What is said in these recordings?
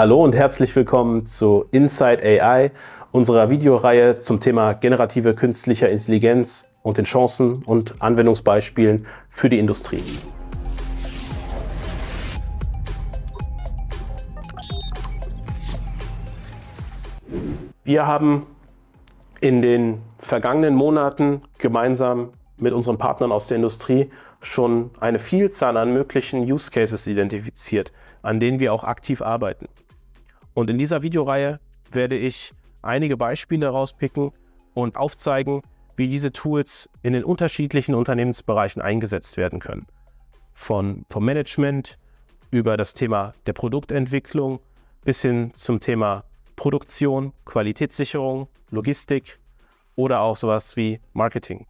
Hallo und herzlich willkommen zu Inside AI, unserer Videoreihe zum Thema generative künstliche Intelligenz und den Chancen und Anwendungsbeispielen für die Industrie. Wir haben in den vergangenen Monaten gemeinsam mit unseren Partnern aus der Industrie schon eine Vielzahl an möglichen Use Cases identifiziert, an denen wir auch aktiv arbeiten. Und in dieser Videoreihe werde ich einige Beispiele herauspicken und aufzeigen, wie diese Tools in den unterschiedlichen Unternehmensbereichen eingesetzt werden können. Von, vom Management über das Thema der Produktentwicklung bis hin zum Thema Produktion, Qualitätssicherung, Logistik oder auch sowas wie Marketing.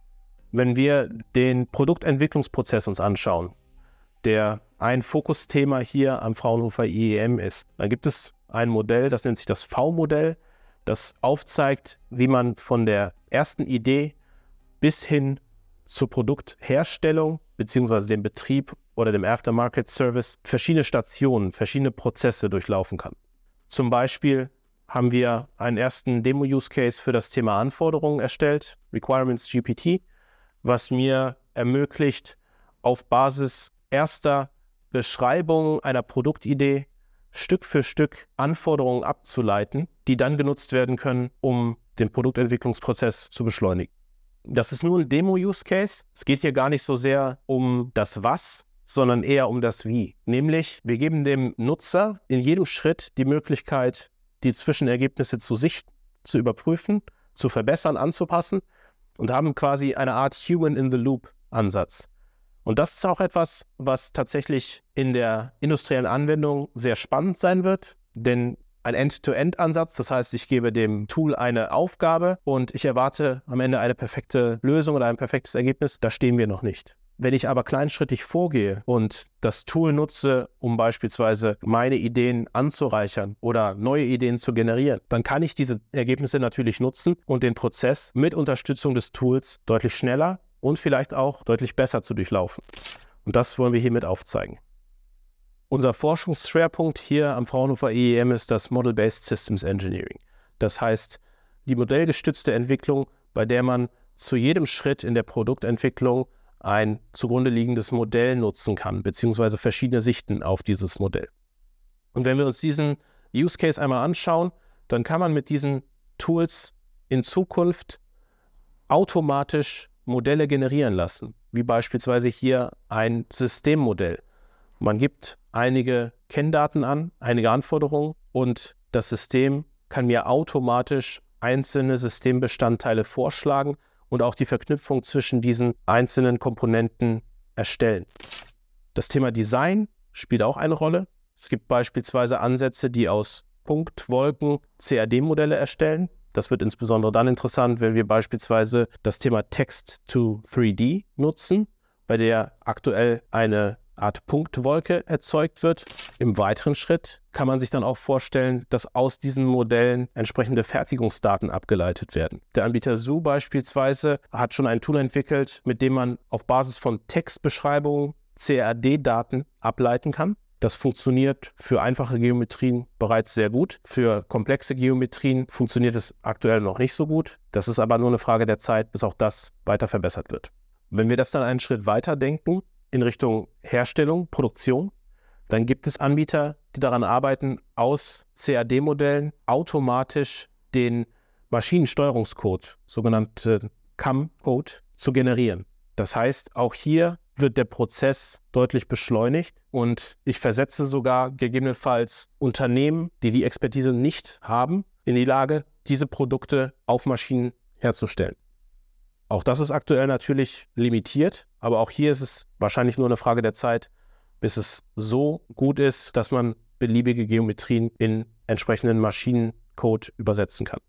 Wenn wir den Produktentwicklungsprozess uns anschauen, der ein Fokusthema hier am Fraunhofer IEM ist, dann gibt es ein Modell, das nennt sich das V-Modell, das aufzeigt, wie man von der ersten Idee bis hin zur Produktherstellung bzw. dem Betrieb oder dem Aftermarket Service verschiedene Stationen, verschiedene Prozesse durchlaufen kann. Zum Beispiel haben wir einen ersten Demo-Use-Case für das Thema Anforderungen erstellt, Requirements GPT, was mir ermöglicht, auf Basis erster Beschreibung einer Produktidee Stück für Stück Anforderungen abzuleiten, die dann genutzt werden können, um den Produktentwicklungsprozess zu beschleunigen. Das ist nur ein Demo-Use-Case. Es geht hier gar nicht so sehr um das Was, sondern eher um das Wie. Nämlich, wir geben dem Nutzer in jedem Schritt die Möglichkeit, die Zwischenergebnisse zu sichten, zu überprüfen, zu verbessern, anzupassen und haben quasi eine Art Human in the Loop Ansatz. Und das ist auch etwas, was tatsächlich in der industriellen Anwendung sehr spannend sein wird, denn ein End-to-End-Ansatz, das heißt, ich gebe dem Tool eine Aufgabe und ich erwarte am Ende eine perfekte Lösung oder ein perfektes Ergebnis, da stehen wir noch nicht. Wenn ich aber kleinschrittig vorgehe und das Tool nutze, um beispielsweise meine Ideen anzureichern oder neue Ideen zu generieren, dann kann ich diese Ergebnisse natürlich nutzen und den Prozess mit Unterstützung des Tools deutlich schneller und vielleicht auch deutlich besser zu durchlaufen. Und das wollen wir hiermit aufzeigen. Unser Forschungsschwerpunkt hier am Fraunhofer EEM ist das Model-Based Systems Engineering. Das heißt, die modellgestützte Entwicklung, bei der man zu jedem Schritt in der Produktentwicklung ein zugrunde liegendes Modell nutzen kann, beziehungsweise verschiedene Sichten auf dieses Modell. Und wenn wir uns diesen Use Case einmal anschauen, dann kann man mit diesen Tools in Zukunft automatisch Modelle generieren lassen, wie beispielsweise hier ein Systemmodell. Man gibt einige Kenndaten an, einige Anforderungen und das System kann mir automatisch einzelne Systembestandteile vorschlagen und auch die Verknüpfung zwischen diesen einzelnen Komponenten erstellen. Das Thema Design spielt auch eine Rolle. Es gibt beispielsweise Ansätze, die aus Punktwolken CAD-Modelle erstellen. Das wird insbesondere dann interessant, wenn wir beispielsweise das Thema Text-to-3D nutzen, bei der aktuell eine Art Punktwolke erzeugt wird. Im weiteren Schritt kann man sich dann auch vorstellen, dass aus diesen Modellen entsprechende Fertigungsdaten abgeleitet werden. Der Anbieter Zoo beispielsweise hat schon ein Tool entwickelt, mit dem man auf Basis von Textbeschreibungen CAD-Daten ableiten kann. Das funktioniert für einfache Geometrien bereits sehr gut. Für komplexe Geometrien funktioniert es aktuell noch nicht so gut. Das ist aber nur eine Frage der Zeit, bis auch das weiter verbessert wird. Wenn wir das dann einen Schritt weiter denken in Richtung Herstellung, Produktion, dann gibt es Anbieter, die daran arbeiten, aus CAD-Modellen automatisch den Maschinensteuerungscode, sogenannte CAM-Code, zu generieren. Das heißt, auch hier wird der Prozess deutlich beschleunigt und ich versetze sogar gegebenenfalls Unternehmen, die die Expertise nicht haben, in die Lage, diese Produkte auf Maschinen herzustellen. Auch das ist aktuell natürlich limitiert, aber auch hier ist es wahrscheinlich nur eine Frage der Zeit, bis es so gut ist, dass man beliebige Geometrien in entsprechenden Maschinencode übersetzen kann.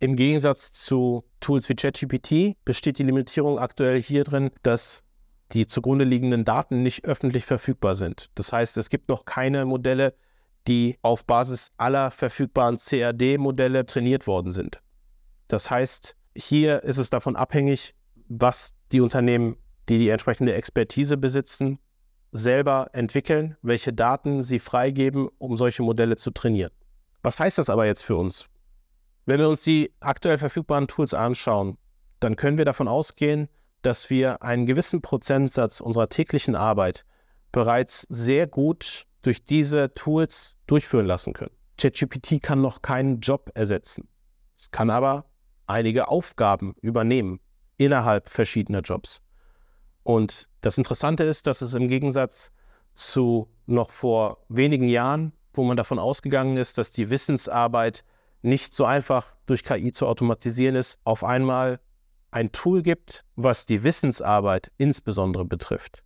Im Gegensatz zu Tools wie ChatGPT besteht die Limitierung aktuell hier drin, dass die zugrunde liegenden Daten nicht öffentlich verfügbar sind. Das heißt, es gibt noch keine Modelle, die auf Basis aller verfügbaren CAD-Modelle trainiert worden sind. Das heißt, hier ist es davon abhängig, was die Unternehmen, die die entsprechende Expertise besitzen, selber entwickeln, welche Daten sie freigeben, um solche Modelle zu trainieren. Was heißt das aber jetzt für uns? Wenn wir uns die aktuell verfügbaren Tools anschauen, dann können wir davon ausgehen, dass wir einen gewissen Prozentsatz unserer täglichen Arbeit bereits sehr gut durch diese Tools durchführen lassen können. ChatGPT kann noch keinen Job ersetzen. Es kann aber einige Aufgaben übernehmen innerhalb verschiedener Jobs. Und das Interessante ist, dass es im Gegensatz zu noch vor wenigen Jahren, wo man davon ausgegangen ist, dass die Wissensarbeit nicht so einfach durch KI zu automatisieren ist, auf einmal ein Tool gibt, was die Wissensarbeit insbesondere betrifft,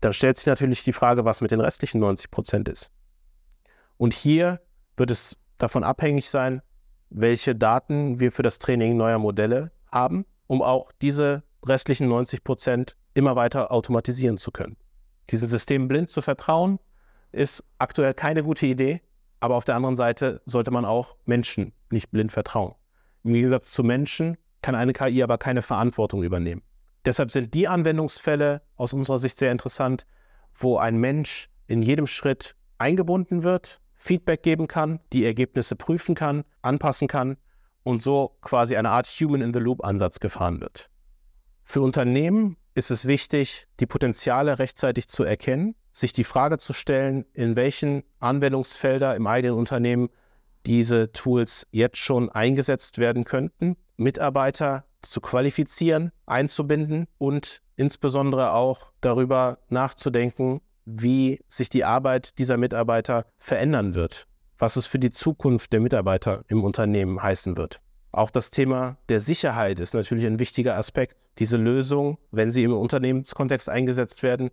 dann stellt sich natürlich die Frage, was mit den restlichen 90 Prozent ist. Und hier wird es davon abhängig sein, welche Daten wir für das Training neuer Modelle haben, um auch diese restlichen 90 Prozent immer weiter automatisieren zu können. Diesen System blind zu vertrauen, ist aktuell keine gute Idee, aber auf der anderen Seite sollte man auch Menschen nicht blind vertrauen. Im Gegensatz zu Menschen kann eine KI aber keine Verantwortung übernehmen. Deshalb sind die Anwendungsfälle aus unserer Sicht sehr interessant, wo ein Mensch in jedem Schritt eingebunden wird, Feedback geben kann, die Ergebnisse prüfen kann, anpassen kann und so quasi eine Art Human-in-the-Loop-Ansatz gefahren wird. Für Unternehmen ist es wichtig, die Potenziale rechtzeitig zu erkennen, sich die Frage zu stellen, in welchen Anwendungsfelder im eigenen Unternehmen diese Tools jetzt schon eingesetzt werden könnten Mitarbeiter zu qualifizieren, einzubinden und insbesondere auch darüber nachzudenken, wie sich die Arbeit dieser Mitarbeiter verändern wird, was es für die Zukunft der Mitarbeiter im Unternehmen heißen wird. Auch das Thema der Sicherheit ist natürlich ein wichtiger Aspekt. Diese Lösungen, wenn sie im Unternehmenskontext eingesetzt werden,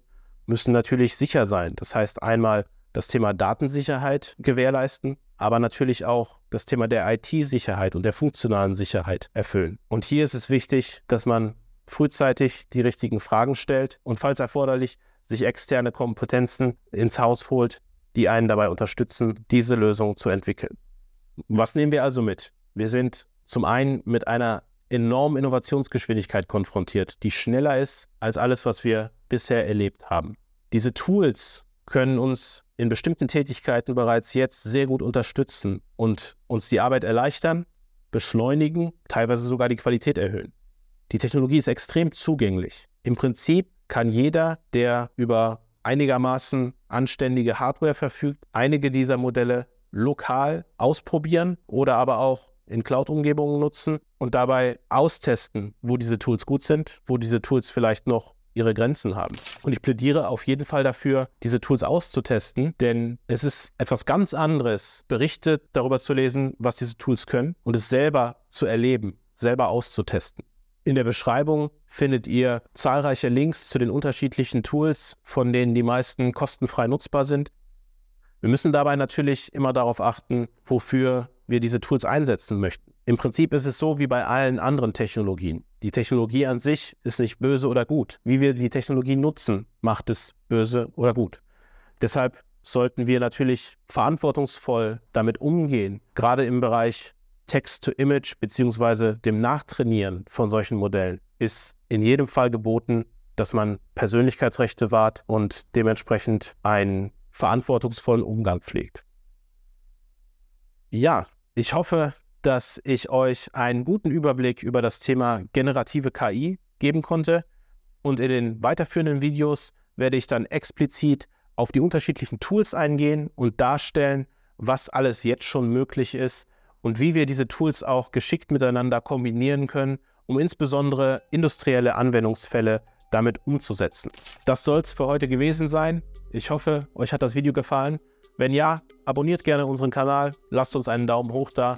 müssen natürlich sicher sein. Das heißt einmal das Thema Datensicherheit gewährleisten, aber natürlich auch das Thema der IT-Sicherheit und der funktionalen Sicherheit erfüllen. Und hier ist es wichtig, dass man frühzeitig die richtigen Fragen stellt und falls erforderlich sich externe Kompetenzen ins Haus holt, die einen dabei unterstützen, diese Lösung zu entwickeln. Was nehmen wir also mit? Wir sind zum einen mit einer enormen Innovationsgeschwindigkeit konfrontiert, die schneller ist als alles, was wir bisher erlebt haben. Diese Tools, können uns in bestimmten Tätigkeiten bereits jetzt sehr gut unterstützen und uns die Arbeit erleichtern, beschleunigen, teilweise sogar die Qualität erhöhen. Die Technologie ist extrem zugänglich. Im Prinzip kann jeder, der über einigermaßen anständige Hardware verfügt, einige dieser Modelle lokal ausprobieren oder aber auch in Cloud-Umgebungen nutzen und dabei austesten, wo diese Tools gut sind, wo diese Tools vielleicht noch ihre Grenzen haben. Und ich plädiere auf jeden Fall dafür, diese Tools auszutesten, denn es ist etwas ganz anderes, Berichte darüber zu lesen, was diese Tools können und es selber zu erleben, selber auszutesten. In der Beschreibung findet ihr zahlreiche Links zu den unterschiedlichen Tools, von denen die meisten kostenfrei nutzbar sind. Wir müssen dabei natürlich immer darauf achten, wofür wir diese Tools einsetzen möchten. Im Prinzip ist es so wie bei allen anderen Technologien. Die Technologie an sich ist nicht böse oder gut. Wie wir die Technologie nutzen, macht es böse oder gut. Deshalb sollten wir natürlich verantwortungsvoll damit umgehen, gerade im Bereich Text-to-Image bzw. dem Nachtrainieren von solchen Modellen ist in jedem Fall geboten, dass man Persönlichkeitsrechte wahrt und dementsprechend einen verantwortungsvollen Umgang pflegt. Ja, ich hoffe, dass ich euch einen guten Überblick über das Thema generative KI geben konnte. Und in den weiterführenden Videos werde ich dann explizit auf die unterschiedlichen Tools eingehen und darstellen, was alles jetzt schon möglich ist und wie wir diese Tools auch geschickt miteinander kombinieren können, um insbesondere industrielle Anwendungsfälle damit umzusetzen. Das soll es für heute gewesen sein. Ich hoffe, euch hat das Video gefallen. Wenn ja, abonniert gerne unseren Kanal, lasst uns einen Daumen hoch da